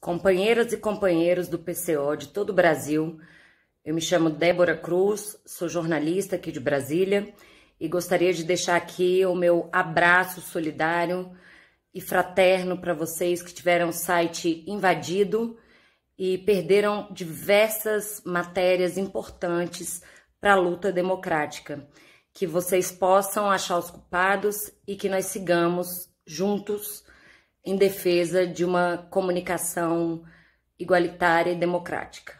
companheiras e companheiros do PCO de todo o Brasil. Eu me chamo Débora Cruz, sou jornalista aqui de Brasília e gostaria de deixar aqui o meu abraço solidário e fraterno para vocês que tiveram o site invadido e perderam diversas matérias importantes para a luta democrática. Que vocês possam achar os culpados e que nós sigamos juntos em defesa de uma comunicação igualitária e democrática.